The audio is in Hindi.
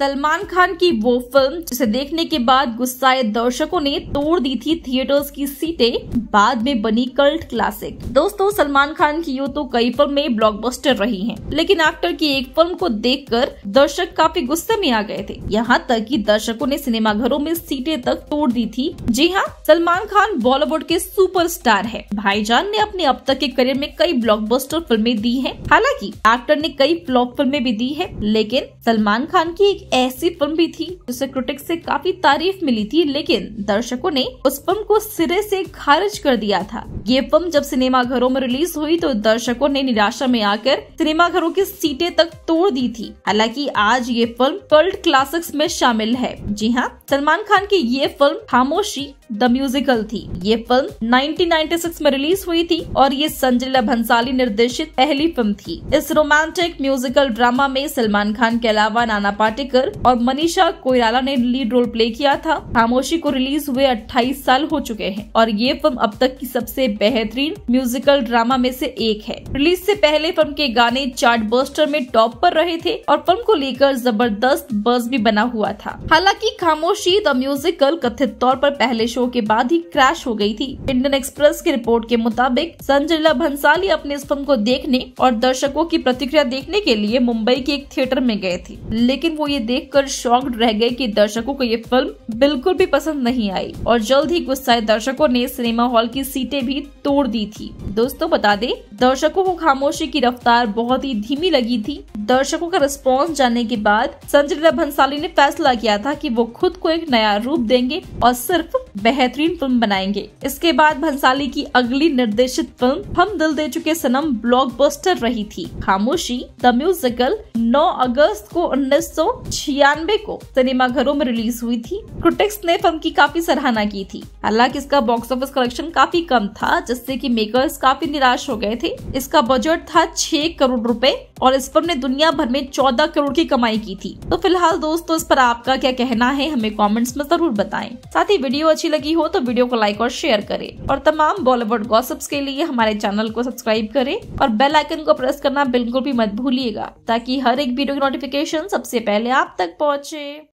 सलमान खान की वो फिल्म जिसे देखने के बाद गुस्साए दर्शकों ने तोड़ दी थी थिएटर्स की सीटें बाद में बनी कल्ट क्लासिक दोस्तों सलमान खान की यू तो कई में ब्लॉकबस्टर रही हैं, लेकिन एक्टर की एक फिल्म को देखकर दर्शक काफी गुस्से में आ गए थे यहाँ तक कि दर्शकों ने सिनेमाघरों में सीटें तक तोड़ दी थी जी हाँ सलमान खान बॉलीवुड के स्टार है भाईजान ने अपने अब तक के करियर में कई बस्टर फिल्में दी है हालांकि एक्टर ने कई फ्लॉप फिल्में भी दी है लेकिन सलमान खान की एक ऐसी फिल्म भी थी जिसे क्रिटिक्स से काफी तारीफ मिली थी लेकिन दर्शकों ने उस फिल्म को सिरे से खारिज कर दिया था ये फिल्म जब सिनेमा घरों में रिलीज हुई तो दर्शकों ने निराशा में आकर सिनेमा घरों की सीटें तक तोड़ दी थी हालांकि आज ये फिल्म कल्ट क्लासिक्स में शामिल है जी हाँ सलमान खान की ये फिल्म खामोशी द म्यूजिकल थी ये फिल्म 1996 में रिलीज हुई थी और ये संजय भंसाली निर्देशित पहली फिल्म थी इस रोमांटिक म्यूजिकल ड्रामा में सलमान खान के अलावा नाना पाटेकर पाटकर और मनीषा कोयराला ने लीड रोल प्ले किया था खामोशी को रिलीज हुए 28 साल हो चुके हैं और ये फिल्म अब तक की सबसे बेहतरीन म्यूजिकल ड्रामा में से एक है रिलीज से पहले फिल्म के गाने चार्ट बस्टर में टॉप पर रहे थे और फिल्म को लेकर जबरदस्त बस भी बना हुआ था हालांकि खामोशी द म्यूजिकल कथित तौर पर पहले शो के बाद ही क्रैश हो गई थी इंडियन एक्सप्रेस की रिपोर्ट के मुताबिक संजला भंसाली अपने इस फिल्म को देखने और दर्शकों की प्रतिक्रिया देखने के लिए मुंबई के एक थिएटर में गए थे लेकिन वो ये देखकर शॉक्ड रह गए कि दर्शकों को ये फिल्म बिल्कुल भी पसंद नहीं आई और जल्द ही गुस्साए दर्शकों ने सिनेमा हॉल की सीटें भी तोड़ दी थी दोस्तों बता दे दर्शकों को खामोशी की रफ्तार बहुत ही धीमी लगी थी दर्शकों का रिस्पॉन्स जानने के बाद संजय भंसाली ने फैसला किया था कि वो खुद को एक नया रूप देंगे और सिर्फ बेहतरीन फिल्म बनाएंगे इसके बाद भंसाली की अगली निर्देशित फिल्म हम दिल दे चुके सनम ब्लॉकबस्टर रही थी खामोशी द म्यूजिकल 9 अगस्त को उन्नीस को सिनेमाघरों में रिलीज हुई थी क्रिटिक्स ने फिल्म की काफी सराहना की थी हालांकि इसका बॉक्स ऑफिस कलेक्शन काफी कम था जिससे की मेकर्स काफी निराश हो गए थे इसका बजट था छह करोड़ रूपए और इस फिल्म ने दुनिया भर में चौदह करोड़ की कमाई की थी तो फिलहाल दोस्तों इस पर आपका क्या कहना है हमें कॉमेंट्स में जरूर बताएं साथ ही वीडियो अच्छी लगी हो तो वीडियो को लाइक और शेयर करें और तमाम बॉलीवुड गॉसिप्स के लिए हमारे चैनल को सब्सक्राइब करें और बेल आइकन को प्रेस करना बिल्कुल भी मत भूलिएगा ताकि हर एक वीडियो की नोटिफिकेशन सबसे पहले आप तक पहुँचे